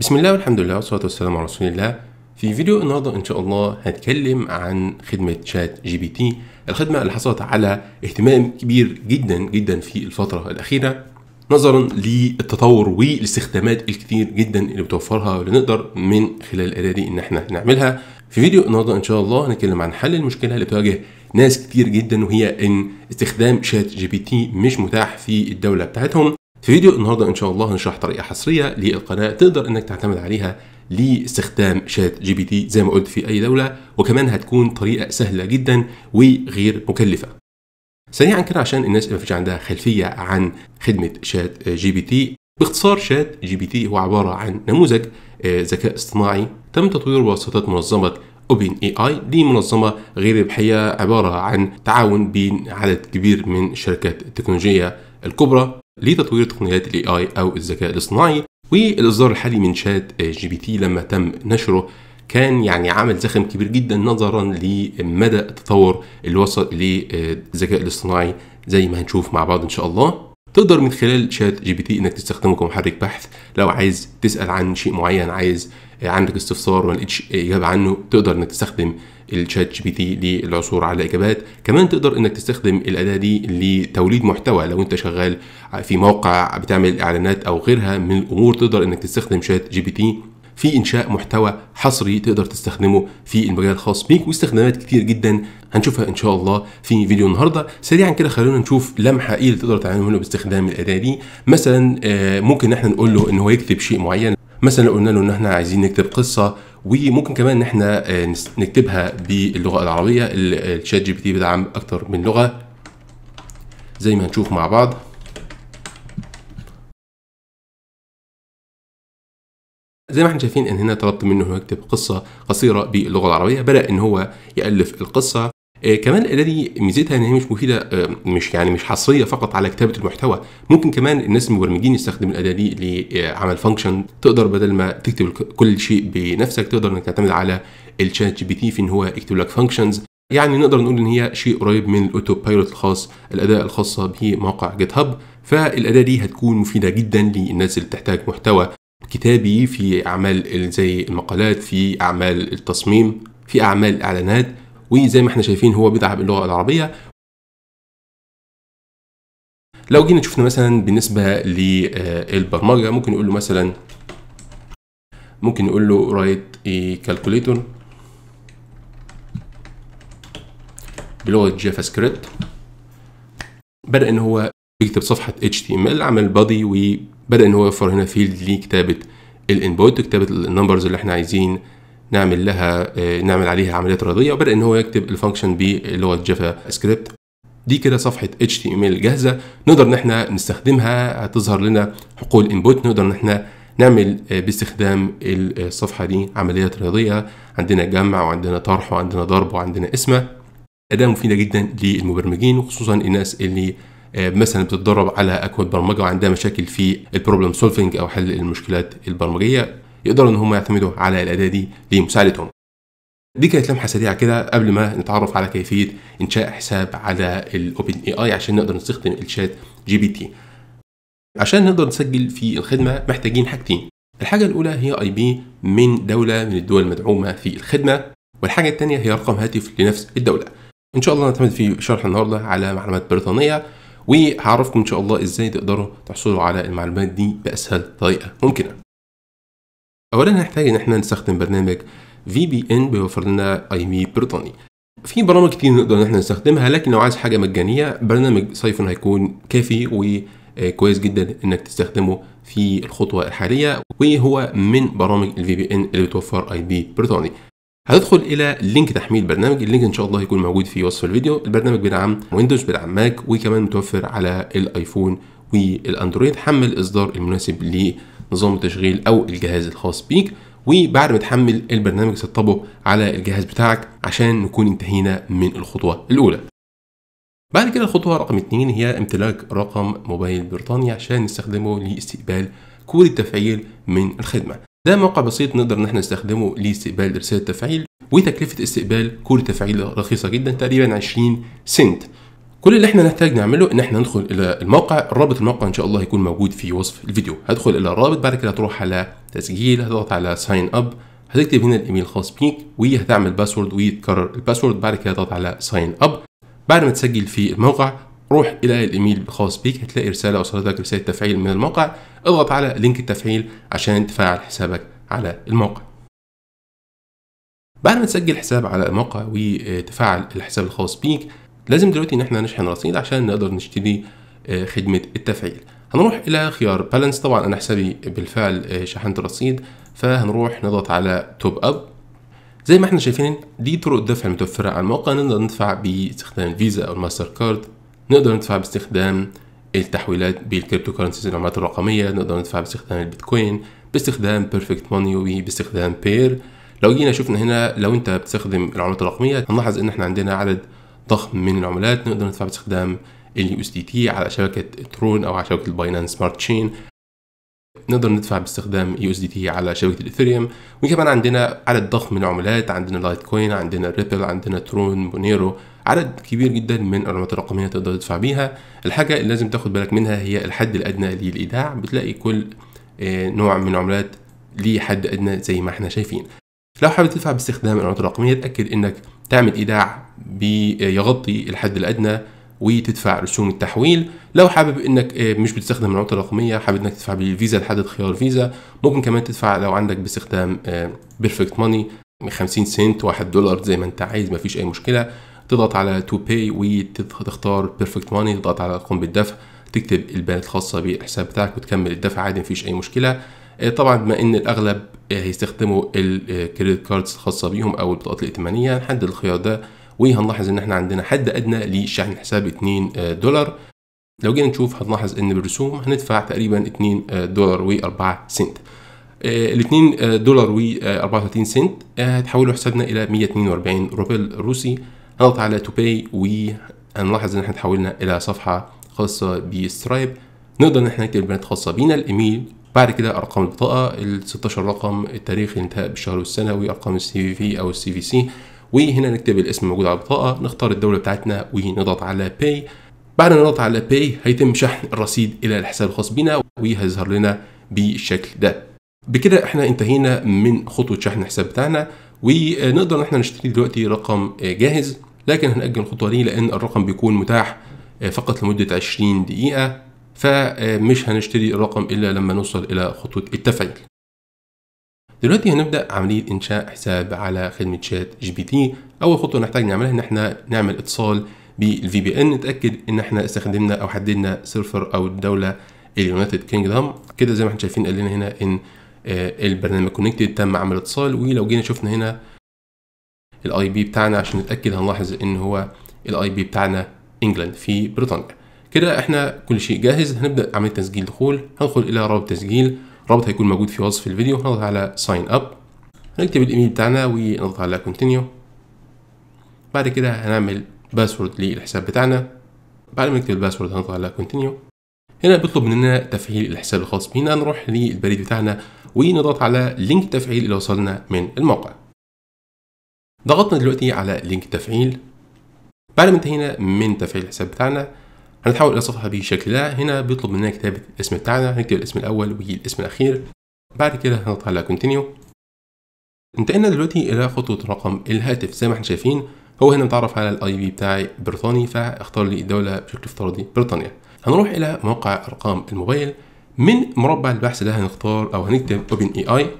بسم الله والحمد لله والصلاة والسلام على رسول الله في فيديو النهاردة إن شاء الله هنتكلم عن خدمة شات جي بي تي الخدمة اللي حصلت على اهتمام كبير جدا جدا في الفترة الأخيرة نظرا للتطور والاستخدامات الكثير جدا اللي بتوفرها واللي نقدر من خلال دي إن احنا نعملها في فيديو النهارده ان شاء الله هنتكلم عن حل المشكله اللي بتواجه ناس كتير جدا وهي ان استخدام شات جي بي تي مش متاح في الدوله بتاعتهم في فيديو النهارده ان شاء الله هنشرح طريقه حصريه للقناه تقدر انك تعتمد عليها لاستخدام شات جي بي تي زي ما قلت في اي دوله وكمان هتكون طريقه سهله جدا وغير مكلفه سريعا كده عشان الناس ما فيش عندها خلفيه عن خدمه شات جي بي تي باختصار شات جي بي تي هو عباره عن نموذج آه، ذكاء اصطناعي تم تطويره بواسطه منظمه اوبن اي اي دي منظمه غير ربحيه عباره عن تعاون بين عدد كبير من الشركات التكنولوجيه الكبرى لتطوير تقنيات الاي اي او الذكاء الاصطناعي والاصدار الحالي من شات جي بي تي لما تم نشره كان يعني عمل زخم كبير جدا نظرا لمدى التطور اللي وصل للذكاء الذكاء الاصطناعي زي ما هنشوف مع بعض ان شاء الله تقدر من خلال شات جي بي تي انك تستخدمه كمحرك بحث لو عايز تسال عن شيء معين عايز عندك استفسار وما لقيتش اجابه عنه تقدر انك تستخدم الشات جي بي تي للعثور على اجابات كمان تقدر انك تستخدم الاداه دي لتوليد محتوى لو انت شغال في موقع بتعمل اعلانات او غيرها من الامور تقدر انك تستخدم شات جي بي تي في انشاء محتوى حصري تقدر تستخدمه في المجال الخاص بيك واستخدامات كتير جدا هنشوفها ان شاء الله في فيديو النهارده سريعا كده خلونا نشوف لمحه ايه اللي تقدر تعمله باستخدام الاداه دي مثلا آه، ممكن احنا نقول له ان هو يكتب شيء معين مثلا قلنا له ان احنا عايزين نكتب قصه وممكن كمان ان احنا آه، نكتبها باللغه العربيه الشات جي بي تي بيدعم اكتر من لغه زي ما هنشوف مع بعض زي ما احنا شايفين ان هنا طلبت منه انه يكتب قصه قصيره باللغه العربيه بدا ان هو يالف القصه آه كمان الآلة دي ميزتها ان هي مش مفيده آه مش يعني مش حصريه فقط على كتابه المحتوى ممكن كمان الناس المبرمجين يستخدموا الاداه دي لعمل فانكشن تقدر بدل ما تكتب كل شيء بنفسك تقدر انك تعتمد على الشات جي بي تي في ان هو يكتب لك فانكشنز يعني نقدر نقول ان هي شيء قريب من الاوتو بايلوت الخاص الاداه الخاصه بموقع جيت هاب فالاداه دي هتكون مفيده جدا للناس اللي بتحتاج محتوى كتابي في اعمال زي المقالات في اعمال التصميم في اعمال الاعلانات وزي ما احنا شايفين هو بيدعى باللغه العربيه لو جينا شفنا مثلا بالنسبه للبرمجه ممكن نقول له مثلا ممكن نقول له رايت كالكوليتور بلغه جافا سكريبت بدا ان هو يكتب صفحه HTML عمل بادي وبدا ان هو يوفر هنا فيلد لكتابه الانبوت كتابة النمبرز اللي احنا عايزين نعمل لها آه، نعمل عليها عمليه رياضيه وبدا ان هو يكتب الفانكشن بلغه جافا سكريبت دي كده صفحه اتش تي ام ال جاهزه نقدر ان احنا نستخدمها هتظهر لنا حقول انبوت نقدر ان احنا نعمل آه، باستخدام آه، الصفحه دي عمليات رياضيه عندنا جمع وعندنا طرح وعندنا ضرب وعندنا اسمه اداه مفيده جدا للمبرمجين وخصوصا الناس اللي مثلا بتتدرب على اكواد برمجه وعندها مشاكل في البروبلم سولفنج او حل المشكلات البرمجيه يقدروا ان هم يعتمدوا على الاداه دي لمساعدتهم دي كانت لمحه سريعه كده قبل ما نتعرف على كيفيه انشاء حساب على الاوبن اي اي عشان نقدر نستخدم الشات جي بي تي عشان نقدر نسجل في الخدمه محتاجين حاجتين الحاجه الاولى هي اي بي من دوله من الدول المدعومه في الخدمه والحاجه الثانيه هي رقم هاتف لنفس الدوله ان شاء الله نعتمد في شرح النهارده على معلومات بريطانيه وهعرفكم ان شاء الله ازاي تقدروا تحصلوا على المعلومات دي باسهل طريقه ممكنه اولا نحتاج ان احنا نستخدم برنامج في بي ان بيوفر لنا اي مي بريطاني في برامج كتير نقدر ان احنا نستخدمها لكن لو عايز حاجه مجانيه برنامج سايفون هيكون كافي وكويس آه، جدا انك تستخدمه في الخطوه الحاليه وهو من برامج الفي بي ان اللي بتوفر اي بي بريطاني هتدخل الى لينك تحميل برنامج اللينك ان شاء الله هيكون موجود في وصف الفيديو البرنامج بيدعم ويندوز بيدعم ماك وكمان متوفر على الايفون والاندرويد حمل الاصدار المناسب ليه نظام التشغيل او الجهاز الخاص بيك وبعد ما تحمل البرنامج تطبقه على الجهاز بتاعك عشان نكون انتهينا من الخطوه الاولى بعد كده الخطوه رقم 2 هي امتلاك رقم موبايل بريطاني عشان نستخدمه لاستقبال كود التفعيل من الخدمه ده موقع بسيط نقدر ان احنا نستخدمه لاستقبال رساله تفعيل وتكلفه استقبال كود التفعيل رخيصه جدا تقريبا 20 سنت كل اللي احنا نحتاج نعمله ان احنا ندخل الى الموقع الرابط الموقع ان شاء الله هيكون موجود في وصف الفيديو هدخل الى الرابط بعد كده هتروح على تسجيل هتضغط على ساين اب هتكتب هنا الايميل الخاص بيك وهتعمل باسورد وتكرر الباسورد بعد كده تضغط على ساين اب بعد ما تسجل في الموقع روح الى الايميل الخاص بيك هتلاقي رساله وصلتك رساله تفعيل من الموقع اضغط على لينك التفعيل عشان تفعل حسابك على الموقع بعد ما تسجل حساب على الموقع وتفعل الحساب الخاص بيك لازم دلوقتي ان احنا نشحن رصيد عشان نقدر نشتري آه، خدمة التفعيل هنروح الى خيار بالانس طبعا انا حسابي بالفعل آه، شحنت الرصيد فهنروح نضغط على توب اب زي ما احنا شايفين دي طرق الدفع المتوفرة على الموقع نقدر ندفع باستخدام فيزا او الماستر كارد نقدر ندفع باستخدام التحويلات بالكريبتو كرنسيز العملات الرقمية نقدر ندفع باستخدام البيتكوين باستخدام بيرفكت ماني وباستخدام بير لو جينا شفنا هنا لو انت بتستخدم العملات الرقمية هنلاحظ ان احنا عندنا عدد ضخم من العملات نقدر ندفع باستخدام اليو اس دي تي على شبكه ترون او على شبكه الباينانس سمارت تشين نقدر ندفع باستخدام يو اس دي تي على شبكه الاثيريوم وكمان عندنا عدد ضخم من العملات عندنا لايت كوين عندنا ريبل عندنا ترون بونيرو عدد كبير جدا من العملات الرقميه تقدر تدفع بيها الحاجه اللي لازم تاخد بالك منها هي الحد الادنى للايداع بتلاقي كل آه، نوع من العملات ليه حد ادنى زي ما احنا شايفين لو حابب تدفع باستخدام العملات الرقميه اتاكد انك تعمل ايداع بيغطي الحد الادنى وتدفع رسوم التحويل لو حابب انك آه، مش بتستخدم العمله الرقميه حابب انك تدفع بالفيزا لحدد خيار فيزا ممكن كمان تدفع لو عندك باستخدام بيرفكت ماني 50 سنت 1 دولار زي ما انت عايز مفيش اي مشكله تضغط على تو باي وتختار بيرفكت ماني تضغط على قم بالدفع تكتب البيانات الخاصه بالحساب بتاعك وتكمل الدفع عادي مفيش اي مشكله آه، طبعا بما ان الاغلب آه، هيستخدموا الكريدت كاردز آه، الخاصه بيهم او البطاقات الائتمانيه هنحدد الخيار ده وهنلاحظ ان احنا عندنا حد ادنى لشحن حساب 2 دولار لو جينا نشوف هنلاحظ ان بالرسوم هندفع تقريبا 2 دولار و4 سنت ال 2 دولار و 34 سنت هتحولوا حسابنا الى 142 روبل روسي هنضغط على تو باي وهنلاحظ ان احنا تحولنا الى صفحه خاصه بسترايب نقدر ان احنا نكتب البيانات الخاصه بينا الايميل بعد كده ارقام البطاقه ال 16 رقم التاريخ الانتهاء بالشهر والسنوي ارقام السي في في او السي في سي وهنا نكتب الاسم الموجود على البطاقه نختار الدوله بتاعتنا ونضغط على باي بعد ما نضغط على باي هيتم شحن الرصيد الى الحساب الخاص بنا وهيظهر لنا بالشكل ده بكده احنا انتهينا من خطوه شحن الحساب بتاعنا ونقدر ان احنا نشتري دلوقتي رقم جاهز لكن هنأجل الخطوه دي لان الرقم بيكون متاح فقط لمده 20 دقيقه فمش هنشتري الرقم إلا لما نوصل إلى خطوة التفعيل دلوقتي هنبدأ عملية إنشاء حساب على خدمة شات جي بي تي أول خطوة نحتاج نعملها إن إحنا نعمل اتصال بالفي بي ان نتأكد إن إحنا استخدمنا أو حددنا سيرفر أو الدولة اليونايتد كينجدم كده زي ما احنا شايفين قال لنا هنا إن آه، البرنامج كونكتد تم عمل اتصال ولو جينا شفنا هنا الاي بي بتاعنا عشان نتاكد هنلاحظ ان هو الاي بي بتاعنا انجلاند في بريطانيا كده احنا كل شيء جاهز هنبدا عمليه تسجيل دخول هندخل الى رابط تسجيل رابط هيكون موجود في وصف الفيديو هنضغط على ساين اب هنكتب الايميل بتاعنا ونضغط على كونتينيو بعد كده هنعمل باسورد للحساب بتاعنا بعد ما نكتب الباسورد هنضغط على كونتينيو هنا بيطلب مننا تفعيل الحساب الخاص بينا نروح للبريد بتاعنا ونضغط على لينك تفعيل اللي وصلنا من الموقع ضغطنا دلوقتي على لينك تفعيل بعد ما انتهينا من تفعيل الحساب بتاعنا هنتحول الى صفحه بشكل ده هنا بيطلب مننا كتابة الاسم بتاعنا هنكتب الاسم الأول ويجي الاسم الأخير بعد كده هنضغط على كونتينيو انتقلنا دلوقتي إلى خطوة رقم الهاتف زي ما احنا شايفين هو هنا متعرف على الاي بي بتاعي بريطاني فاختار لي الدولة بشكل افتراضي بريطانيا هنروح إلى موقع أرقام الموبايل من مربع البحث ده هنختار أو هنكتب اوبن اي اي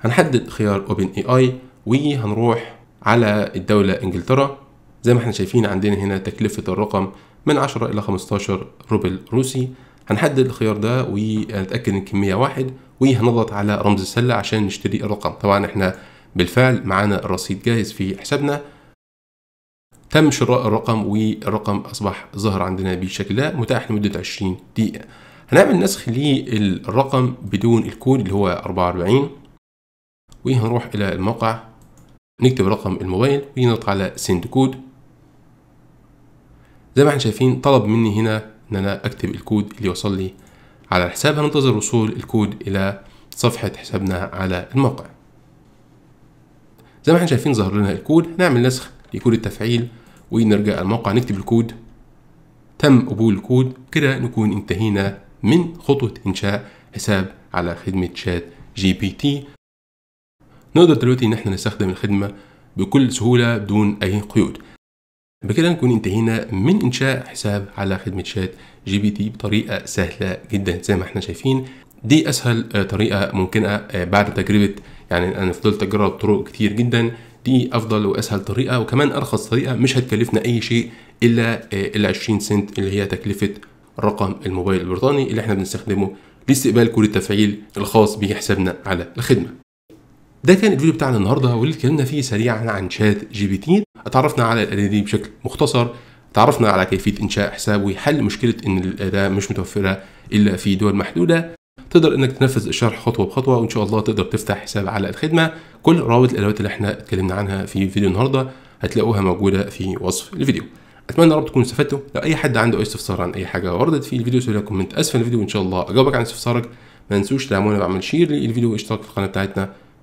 هنحدد خيار اوبن اي اي وهنروح على الدولة انجلترا زي ما احنا شايفين عندنا هنا تكلفة الرقم من 10 إلى 15 روبل روسي هنحدد الخيار ده ونتأكد إن الكمية واحد وهنضغط على رمز السلة عشان نشتري الرقم طبعا احنا بالفعل معانا الرصيد جاهز في حسابنا تم شراء الرقم والرقم أصبح ظهر عندنا بالشكل ده متاح لمدة 20 دقيقة هنعمل نسخ للرقم بدون الكود اللي هو 44 وهنروح إلى الموقع نكتب رقم الموبايل ونضغط على سند كود زي ما احنا شايفين طلب مني هنا ان انا اكتب الكود اللي وصل لي على الحساب هننتظر وصول الكود الى صفحة حسابنا على الموقع زي ما احنا شايفين ظهر لنا الكود نعمل نسخ لكود التفعيل ونرجع الموقع نكتب الكود تم قبول الكود كده نكون انتهينا من خطوة إنشاء حساب على خدمة شات جي بي تي نقدر دلوقتي إن احنا نستخدم الخدمة بكل سهولة بدون أي قيود بكده نكون انتهينا من انشاء حساب على خدمه شات جي بي تي بطريقه سهله جدا زي ما احنا شايفين دي اسهل آه، طريقه ممكنه آه، بعد تجربه يعني انا فضلت اجرب طرق كتير جدا دي افضل واسهل طريقه وكمان ارخص طريقه مش هتكلفنا اي شيء الا آه، ال 20 سنت اللي هي تكلفه رقم الموبايل البريطاني اللي احنا بنستخدمه لاستقبال كود التفعيل الخاص بحسابنا على الخدمه ده كان الفيديو بتاعنا النهارده واللي اتكلمنا فيه سريعا عن شات جي بي تي اتعرفنا على الاداه دي بشكل مختصر تعرفنا على كيفيه انشاء حساب ويحل مشكله ان الاداه مش متوفره الا في دول محدوده تقدر انك تنفذ الشرح خطوه بخطوه وان شاء الله تقدر تفتح حساب على الخدمه كل روابط الادوات اللي احنا اتكلمنا عنها في فيديو النهارده هتلاقوها موجوده في وصف الفيديو اتمنى رب تكونوا استفدتوا لو اي حد عنده اي استفسار عن اي حاجه وردت في الفيديو سيب كومنت اسفل الفيديو وان شاء الله اجاوبك عن استفسارك ما تنسوش تدعمونا بعمل شير للفيديو واشتراك في القناه بتاعتنا